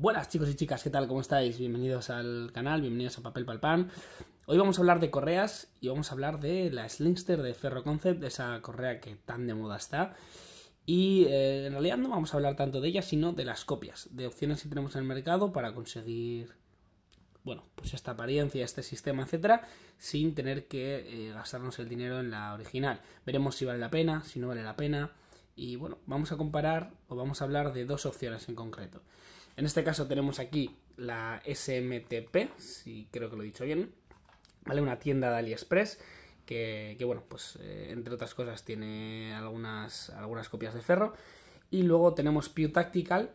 Buenas chicos y chicas, ¿qué tal? ¿Cómo estáis? Bienvenidos al canal, bienvenidos a Papel Palpan. Hoy vamos a hablar de correas y vamos a hablar de la Slingster de Ferro Concept, esa correa que tan de moda está. Y eh, en realidad no vamos a hablar tanto de ella, sino de las copias, de opciones que tenemos en el mercado para conseguir, bueno, pues esta apariencia, este sistema, etcétera, sin tener que eh, gastarnos el dinero en la original. Veremos si vale la pena, si no vale la pena. Y bueno, vamos a comparar o vamos a hablar de dos opciones en concreto. En este caso tenemos aquí la SMTP, si creo que lo he dicho bien, ¿vale? Una tienda de AliExpress que, bueno, pues eh, entre otras cosas tiene algunas, algunas copias de ferro. Y luego tenemos Pew Tactical,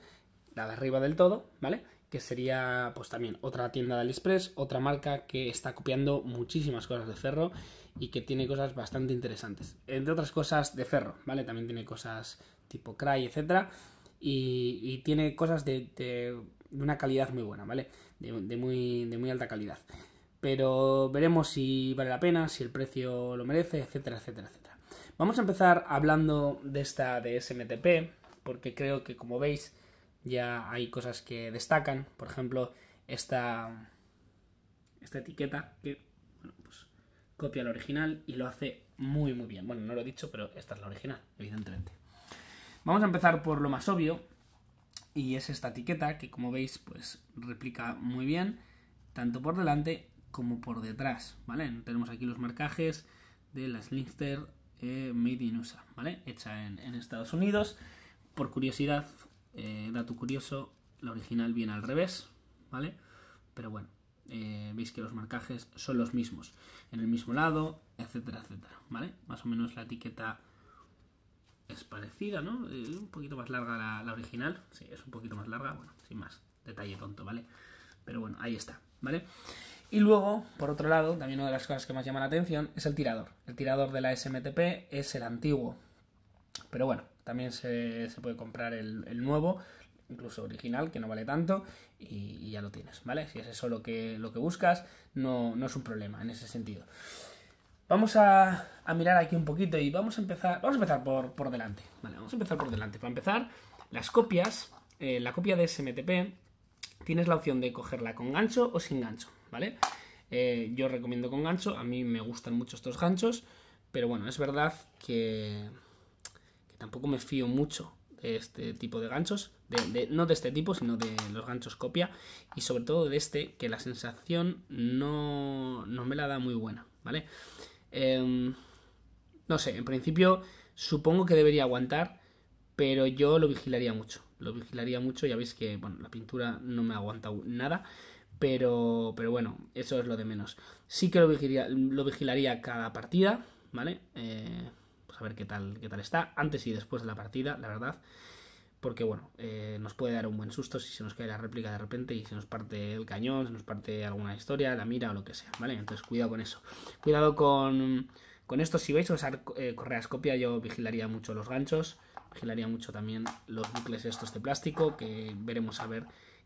la de arriba del todo, ¿vale? Que sería pues también otra tienda de AliExpress, otra marca que está copiando muchísimas cosas de ferro y que tiene cosas bastante interesantes. Entre otras cosas de ferro, ¿vale? También tiene cosas tipo Cry, etcétera y, tiene cosas de, una calidad muy buena, ¿vale? De, muy, alta calidad. Pero veremos si vale la pena, si el precio lo merece, etcétera, etcétera, etcétera. Vamos a empezar hablando de esta de SMTP, porque creo que como veis ya hay cosas que destacan. Por ejemplo, esta, esta etiqueta que pues, copia el original y lo hace muy muy bien. Bueno, no lo he dicho, pero esta es la original, evidentemente. Vamos a empezar por lo más obvio, y es esta etiqueta que como veis pues replica muy bien, tanto por delante como por detrás, ¿vale? Tenemos aquí los marcajes de la Slingster eh, Made in USA, ¿vale? Hecha en, Estados Unidos. Por curiosidad, eh, dato curioso, la original viene al revés, ¿vale? Pero bueno, eh, veis que los marcajes son los mismos, en el mismo lado, etcétera, etcétera, ¿vale? Más o menos la etiqueta es parecida, ¿no? Eh, un poquito más larga la, original. Sí, es un poquito más larga, bueno, sin más. Detalle tonto, ¿vale? Pero bueno, ahí está, ¿vale? Y luego, por otro lado, también una de las cosas que más llama la atención es el tirador. El tirador de la SMTP es el antiguo. Pero bueno, también se, puede comprar el, nuevo, incluso original, que no vale tanto, y, ya lo tienes, ¿vale? Si es eso lo que, lo que buscas, no, no es un problema en ese sentido. Vamos a, mirar aquí un poquito y vamos a empezar. Vamos a empezar por, delante. vamos a empezar por delante. Para empezar, las copias, eh, la copia de SMTP, tienes la opción de cogerla con gancho o sin gancho, ¿vale? Eh, yo recomiendo con gancho, a mí me gustan mucho estos ganchos, pero bueno, es verdad que, tampoco me fío mucho de este tipo de ganchos, no de este tipo, sino de los ganchos copia, y sobre todo de este, que la sensación no, no me la da muy buena, ¿vale? vale Em, no sé, en principio supongo que debería aguantar, pero yo lo vigilaría mucho. Lo vigilaría mucho, ya veis que bueno, la pintura no me aguanta nada, pero, pero bueno, eso es lo de menos. Sí que lo vigilaría, cada partida, ¿vale? Eh, pues a ver qué tal, qué tal está, antes y después de la partida, la verdad porque bueno, eh, nos puede dar un buen susto si se nos cae la réplica de repente y se nos parte el cañón, se nos parte alguna historia, la mira o lo que sea, ¿vale? Entonces cuidado con eso. Cuidado con, con esto, si vais a usar correas eh, correascopia yo vigilaría mucho los ganchos, vigilaría mucho también los bucles estos de plástico, que veremos a ver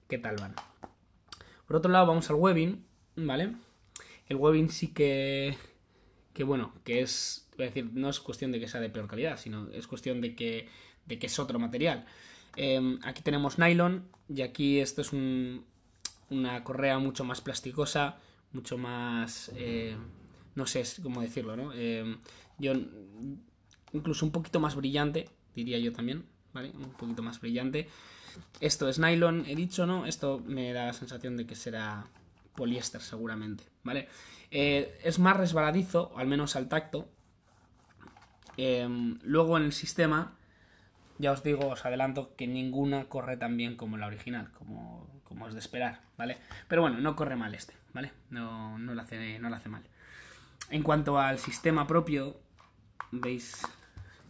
qué tal van. Por otro lado vamos al webbing, ¿vale? El webbing sí que, que bueno, que es, voy decir, no es cuestión de que sea de peor calidad, sino es cuestión de que de que es otro material. Em, aquí tenemos nylon y aquí esto es un, una correa mucho más plasticosa, mucho más... Eh, no sé cómo decirlo, ¿no? Em, yo incluso un poquito más brillante, diría yo también, ¿vale? Un poquito más brillante. Esto es nylon, he dicho, ¿no? Esto me da la sensación de que será poliéster seguramente, ¿vale? Eh, es más resbaladizo, al menos al tacto. Em, luego en el sistema ya os digo, os adelanto que ninguna corre tan bien como la original, como, como es de esperar, ¿vale? Pero bueno, no corre mal este, ¿vale? No, lo hace, no lo hace mal. En cuanto al sistema propio, veis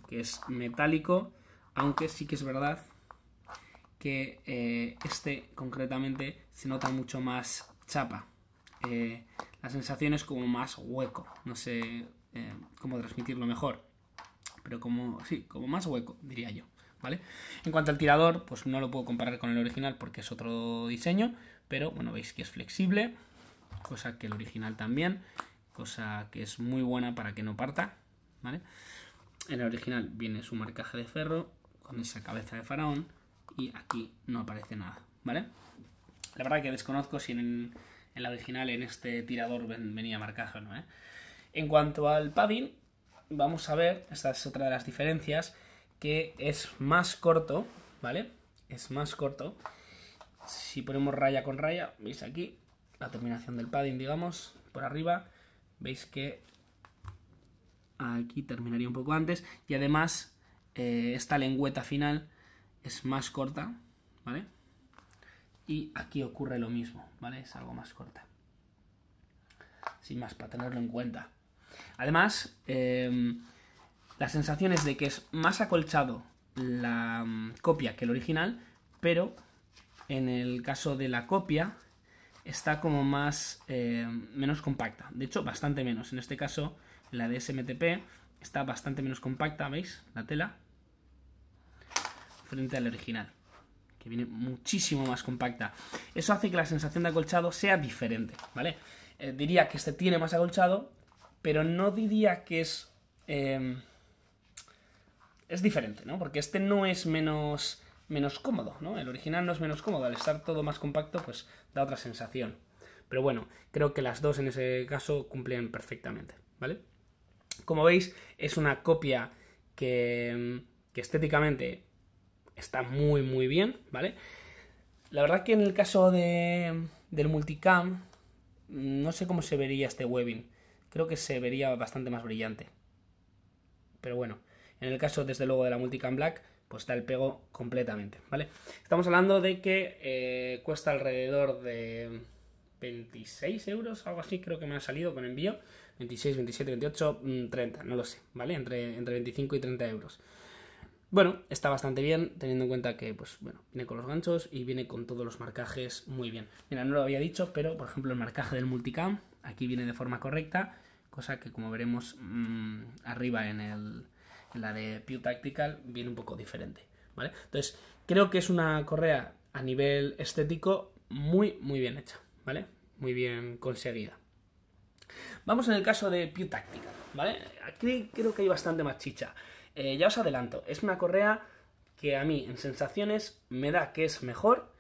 que es metálico, aunque sí que es verdad que eh, este concretamente se nota mucho más chapa. Eh, la sensación es como más hueco, no sé eh, cómo transmitirlo mejor, pero como, sí, como más hueco, diría yo. ¿vale? En cuanto al tirador, pues no lo puedo comparar con el original porque es otro diseño, pero bueno, veis que es flexible, cosa que el original también, cosa que es muy buena para que no parta, ¿vale? En el original viene su marcaje de ferro con esa cabeza de faraón y aquí no aparece nada, ¿vale? La verdad que desconozco si en, el original en este tirador venía marcaje o no, ¿eh? En cuanto al padding, vamos a ver, esta es otra de las diferencias, que es más corto, ¿vale? Es más corto. Si ponemos raya con raya, veis aquí la terminación del padding, digamos, por arriba, veis que aquí terminaría un poco antes y además eh, esta lengüeta final es más corta, ¿vale? Y aquí ocurre lo mismo, ¿vale? Es algo más corta. Sin más, para tenerlo en cuenta. Además, eh, la sensación es de que es más acolchado la mm, copia que el original, pero en el caso de la copia está como más eh, menos compacta. De hecho, bastante menos. En este caso, la de SMTP está bastante menos compacta, ¿veis? La tela frente al original, que viene muchísimo más compacta. Eso hace que la sensación de acolchado sea diferente, ¿vale? Eh, diría que este tiene más acolchado, pero no diría que es... Eh, es diferente, ¿no? Porque este no es menos, menos cómodo, ¿no? El original no es menos cómodo, al estar todo más compacto, pues da otra sensación. Pero bueno, creo que las dos en ese caso cumplen perfectamente, ¿vale? Como veis, es una copia que, que estéticamente está muy, muy bien, ¿vale? La verdad que en el caso de, del multicam, no sé cómo se vería este webbing. Creo que se vería bastante más brillante. Pero bueno, en el caso, desde luego, de la Multicam Black, pues está el pego completamente, ¿vale? Estamos hablando de que eh, cuesta alrededor de 26 euros, algo así creo que me ha salido con envío. 26, 27, 28, 30, no lo sé, ¿vale? Entre, entre 25 y 30 euros. Bueno, está bastante bien, teniendo en cuenta que, pues, bueno, viene con los ganchos y viene con todos los marcajes muy bien. Mira, no lo había dicho, pero, por ejemplo, el marcaje del multicam, aquí viene de forma correcta, cosa que, como veremos mm, arriba en el, la de Pew Tactical viene un poco diferente, ¿vale? Entonces, creo que es una correa a nivel estético muy, muy bien hecha, ¿vale? Muy bien conseguida. Vamos en el caso de Pew Tactical, ¿vale? Aquí creo que hay bastante más chicha. Eh, ya os adelanto, es una correa que a mí en sensaciones me da que es mejor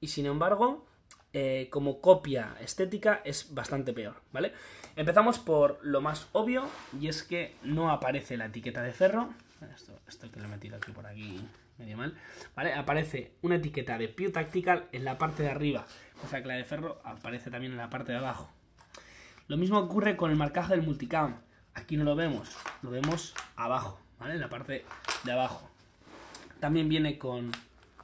y sin embargo eh, como copia estética es bastante peor, ¿vale? Empezamos por lo más obvio y es que no aparece la etiqueta de ferro. Esto, que lo he metido aquí por aquí medio mal, ¿vale? Aparece una etiqueta de Pew Tactical en la parte de arriba, sea que la de ferro aparece también en la parte de abajo. Lo mismo ocurre con el marcaje del multicam. Aquí no lo vemos, lo vemos abajo, ¿vale? En la parte de abajo. También viene con,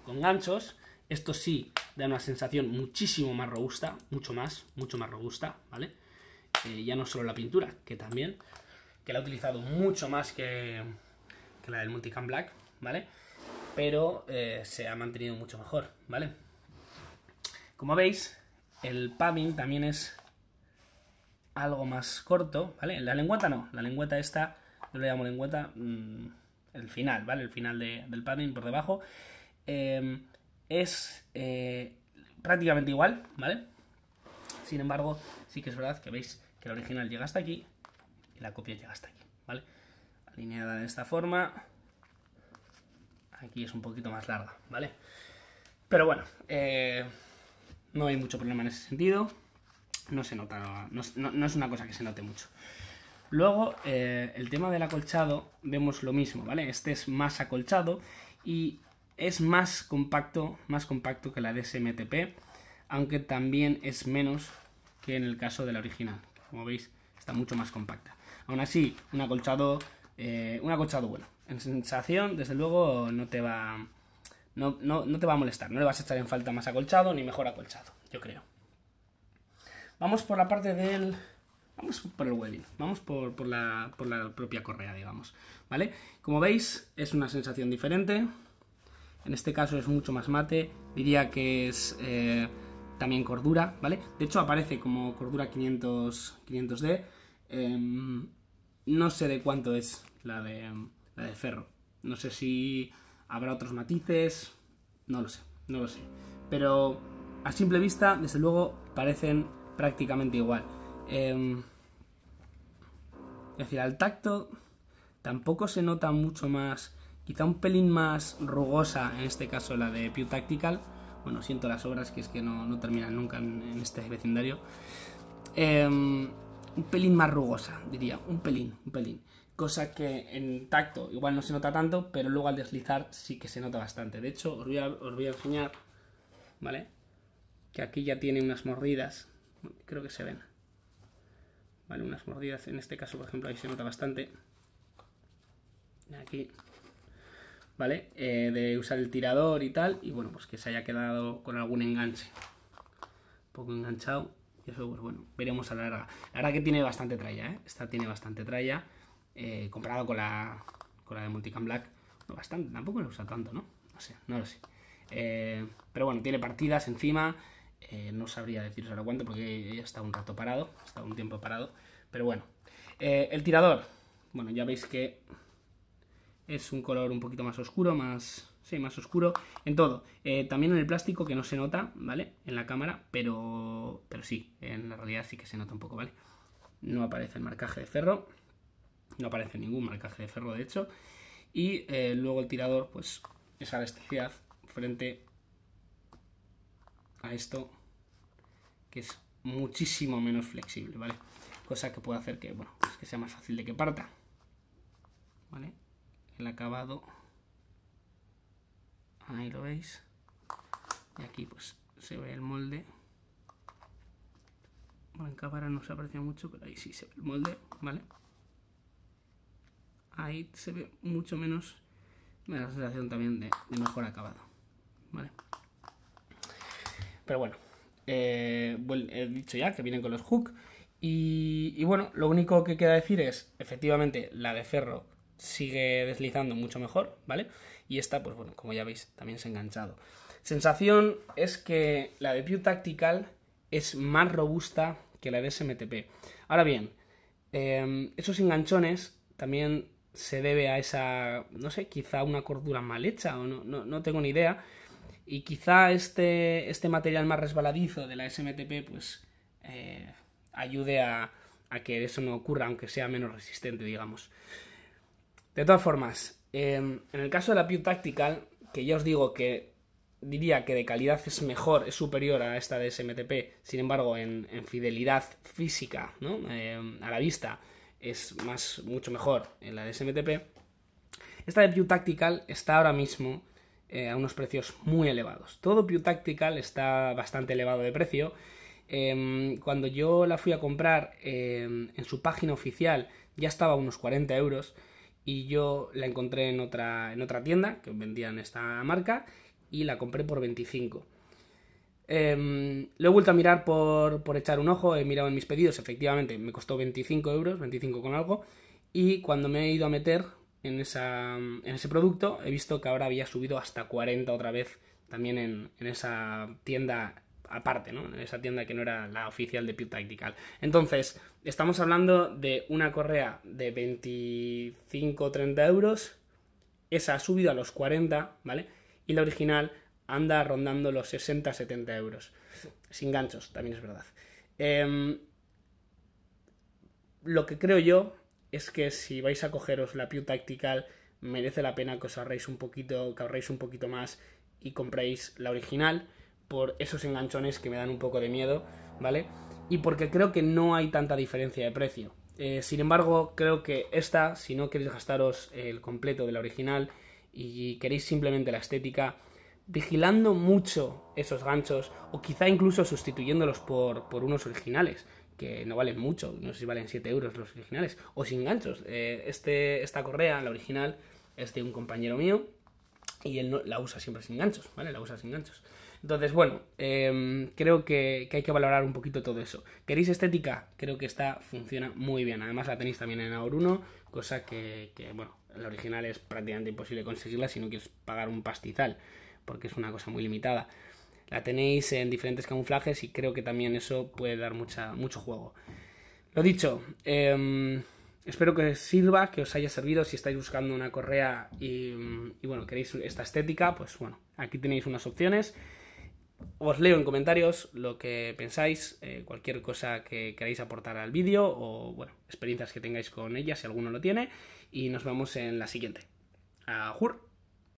ganchos. Esto sí da una sensación muchísimo más robusta, mucho más, mucho más robusta, ¿vale? Eh, ya no solo la pintura, que también, que la he utilizado mucho más que, la del Multicam Black, ¿vale? Pero eh, se ha mantenido mucho mejor, ¿vale? Como veis, el padding también es algo más corto, ¿vale? La lengüeta no, la lengüeta esta, yo le llamo lengüeta, mm, el final, ¿vale? El final del padding por debajo. Eh, es eh, prácticamente igual, ¿vale? Sin embargo, sí que es verdad que veis que la original llega hasta aquí y la copia llega hasta aquí, ¿vale? Alineada de esta forma. Aquí es un poquito más larga, ¿vale? Pero bueno, eh, no hay mucho problema en ese sentido. No se nota, no, es una cosa que se note mucho. Luego, eh, el tema del acolchado, vemos lo mismo, ¿vale? Este es más acolchado y es más compacto, más compacto que la de SMTP, aunque también es menos que en el caso de la original. Como veis, está mucho más compacta. Aún así, un acolchado, eh, un acolchado bueno. En sensación, desde luego, no te va... No, te va a molestar, no le vas a echar en falta más acolchado ni mejor acolchado, yo creo. Vamos por la parte del... Vamos por el webbing, vamos por, por, la, por la propia correa, digamos, ¿vale? Como veis, es una sensación diferente, en este caso es mucho más mate, diría que es eh, también cordura, ¿vale? De hecho aparece como cordura 500, d em, no sé de cuánto es la de, ferro. No sé si habrá otros matices, no lo sé, no lo sé. Pero a simple vista, desde luego, parecen prácticamente igual. Em, es decir, al tacto tampoco se nota mucho más quizá un pelín más rugosa, en este caso la de Pew Tactical. Bueno, siento las obras, que es que no, terminan nunca en, este vecindario. Em, un pelín más rugosa, diría, un pelín, un pelín. Cosa que en tacto igual no se nota tanto, pero luego al deslizar sí que se nota bastante. De hecho, os voy a enseñar, ¿vale? Que aquí ya tiene unas mordidas, creo que se ven. Vale, unas mordidas, en este caso, por ejemplo, ahí se nota bastante. Aquí, ¿vale? Eh, de usar el tirador y tal, y bueno, pues que se haya quedado con algún enganche. Un poco enganchado, y eso, pues bueno, veremos a la larga. La verdad que tiene bastante tralla, ¿eh? Esta tiene bastante tralla, eh, comparado con la, con la de Multicam Black. No, bastante, tampoco la usa tanto, ¿no? No sé, no lo sé. Eh, pero bueno, tiene partidas encima. no sabría deciros ahora cuánto porque ya está un rato parado, está un tiempo parado. Pero bueno, el tirador. Bueno, ya veis que es un color un poquito más oscuro, más, sí, más oscuro en todo. Eh, también en el plástico que no se nota, ¿vale? En la cámara, pero, pero sí, en la realidad sí que se nota un poco, ¿vale? No aparece el marcaje de ferro, no aparece ningún marcaje de ferro, de hecho. Y eh, luego el tirador, pues esa elasticidad frente a esto, que es muchísimo menos flexible, ¿vale? Cosa que puede hacer que, bueno, pues que sea más fácil de que parta, ¿vale? el acabado ahí lo veis y aquí pues se ve el molde bueno en cámara no se aprecia mucho pero ahí sí se ve el molde vale ahí se ve mucho menos la sensación también de, mejor acabado vale pero bueno eh, he dicho ya que vienen con los hook y, y, bueno, lo único que queda decir es, efectivamente, la de ferro sigue deslizando mucho mejor, ¿vale? Y esta, pues bueno, como ya veis, también se ha enganchado. Sensación es que la de Pew Tactical es más robusta que la de SMTP. Ahora bien, em, esos enganchones también se debe a esa, no sé, quizá una cordura mal hecha o no, no, tengo ni idea. Y quizá este, este, material más resbaladizo de la SMTP pues eh, ayude a que eso no ocurra, aunque sea menos resistente, digamos. De todas formas, em, en el caso de la Pew Tactical, que ya os digo que diría que de calidad es mejor, es superior a esta de SMTP, sin embargo, en, fidelidad física, em, a la vista, es mucho mejor en la de SMTP. Esta de Pew Tactical está ahora mismo eh, a unos precios muy elevados. Todo Pew Tactical está bastante elevado de precio. Em, cuando yo la fui a comprar en su página oficial ya estaba a unos 40 euros y yo la encontré en otra, en otra tienda que vendían esta marca y la compré por 25. Em, lo he vuelto a mirar por, echar un ojo, he mirado en mis pedidos, efectivamente me costó 25 euros, 25 con algo, y cuando me he ido a meter en, esa, en ese producto he visto que ahora había subido hasta 40 otra vez también en, en esa tienda aparte, ¿no? En Esa tienda que no era la oficial de Pew Tactical. Entonces, estamos hablando de una correa de 25-30 euros. Esa ha subido a los 40, ¿vale? Y la original anda rondando los 60-70 euros. Sin ganchos, también es verdad. Em, lo que creo yo es que si vais a cogeros la Pew Tactical, merece la pena que os ahorréis un poquito, que ahorréis un poquito más y compréis la original por esos enganchones que me dan un poco de miedo, ¿vale? Y porque creo que no hay tanta diferencia de precio. Eh, sin embargo, creo que esta, si no queréis gastaros el completo de la original y queréis simplemente la estética, vigilando mucho esos ganchos o quizá incluso sustituyéndolos por, unos originales, que no valen mucho, no sé si valen 7 euros los originales, o sin ganchos. Eh, este, esta correa, la original, es de un compañero mío y él la usa siempre sin ganchos, ¿vale? La usa sin ganchos. Entonces, bueno, em, creo que, hay que valorar un poquito todo eso. ¿Queréis estética? Creo que esta funciona muy bien. Además, la tenéis también en Auruno cosa que, que, bueno, la original es prácticamente imposible conseguirla si no quieres pagar un pastizal, porque es una cosa muy limitada. La tenéis en diferentes camuflajes y creo que también eso puede dar mucho juego. Lo dicho, em, espero que os sirva, que os haya servido. Si estáis buscando una correa y, y bueno, queréis esta estética, pues bueno, aquí tenéis unas opciones os leo en comentarios lo que pensáis, eh, cualquier cosa que queráis aportar al vídeo o bueno, experiencias que tengáis con ella, si alguno lo tiene, y nos vemos en la siguiente. Ajur.